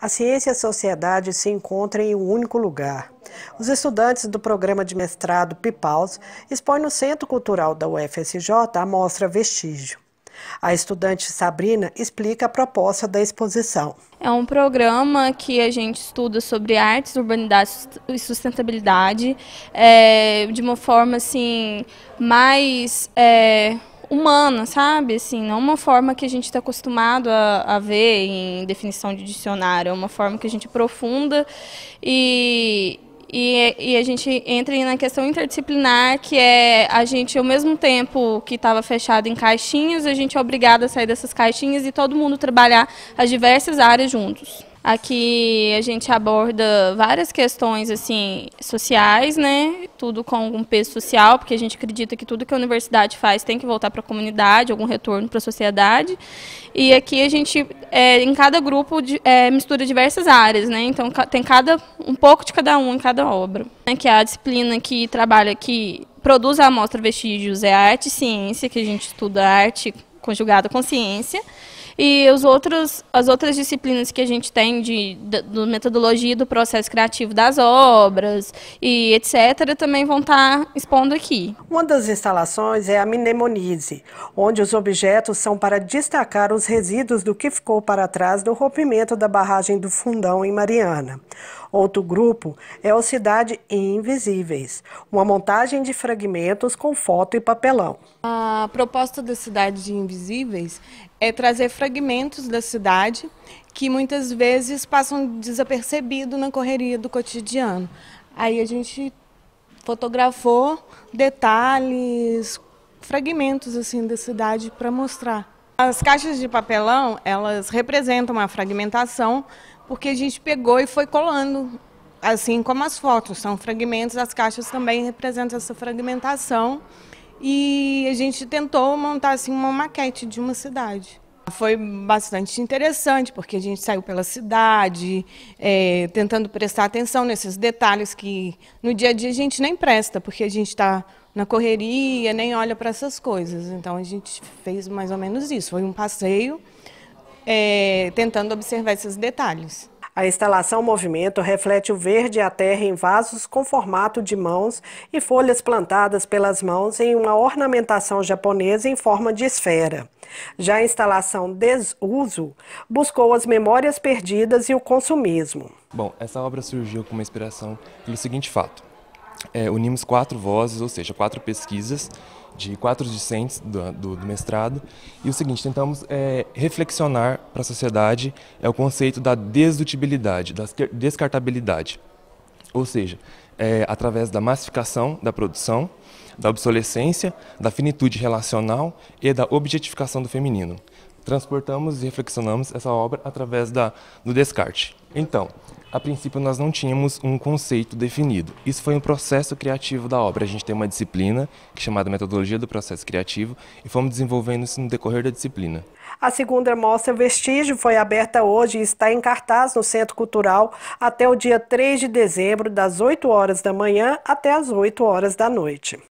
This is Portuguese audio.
A ciência e a sociedade se encontram em um único lugar. Os estudantes do programa de mestrado PIPAUS expõem no Centro Cultural da UFSJ a mostra Vestígio. A estudante Sabrina explica a proposta da exposição. É um programa que a gente estuda sobre artes, urbanidade e sustentabilidade é, de uma forma assim mais é humana, sabe? Assim, não uma forma que a gente está acostumado a, a, ver em definição de dicionário, é uma forma que a gente aprofunda e, e, e, a gente entra na questão interdisciplinar, que é a gente, ao mesmo tempo que estava fechado em caixinhas, a gente é obrigado a sair dessas caixinhas e todo mundo trabalhar as diversas áreas juntos. Aqui a gente aborda várias questões assim sociais, né? Tudo com um peso social, porque a gente acredita que tudo que a universidade faz tem que voltar para a comunidade, algum retorno para a sociedade. E aqui a gente, é, em cada grupo, é, mistura diversas áreas, né? Então tem cada um pouco de cada um em cada obra. Aqui né, é a disciplina que trabalha, que produz a amostra vestígios é a arte e ciência, que a gente estuda arte conjugada com ciência. E os outros, as outras disciplinas que a gente tem de, de, de metodologia do processo criativo das obras e etc., também vão estar tá expondo aqui. Uma das instalações é a Mnemonize, onde os objetos são para destacar os resíduos do que ficou para trás do rompimento da barragem do Fundão em Mariana. Outro grupo é o Cidade Invisíveis, uma montagem de fragmentos com foto e papelão. A proposta da Cidade Invisíveis é trazer fragmentos fragmentos da cidade que muitas vezes passam desapercebido na correria do cotidiano. Aí a gente fotografou detalhes, fragmentos assim da cidade para mostrar. As caixas de papelão, elas representam a fragmentação, porque a gente pegou e foi colando, assim como as fotos são fragmentos, as caixas também representam essa fragmentação. E a gente tentou montar assim uma maquete de uma cidade. Foi bastante interessante, porque a gente saiu pela cidade, é, tentando prestar atenção nesses detalhes que no dia a dia a gente nem presta, porque a gente está na correria, nem olha para essas coisas. Então a gente fez mais ou menos isso. Foi um passeio é, tentando observar esses detalhes. A instalação Movimento reflete o verde a terra em vasos com formato de mãos e folhas plantadas pelas mãos em uma ornamentação japonesa em forma de esfera. Já a instalação Desuso buscou as memórias perdidas e o consumismo. Bom, essa obra surgiu com uma inspiração pelo seguinte fato é, unimos quatro vozes, ou seja, quatro pesquisas de quatro discentes do, do, do mestrado. E o seguinte, tentamos é, reflexionar para a sociedade é o conceito da desdutibilidade, da descartabilidade. Ou seja, é, através da massificação da produção, da obsolescência, da finitude relacional e da objetificação do feminino transportamos e reflexionamos essa obra através da, do Descarte. Então, a princípio nós não tínhamos um conceito definido. Isso foi um processo criativo da obra. A gente tem uma disciplina que é chamada Metodologia do Processo Criativo e fomos desenvolvendo isso no decorrer da disciplina. A segunda mostra Vestígio foi aberta hoje e está em cartaz no Centro Cultural até o dia 3 de dezembro, das 8 horas da manhã até as 8 horas da noite.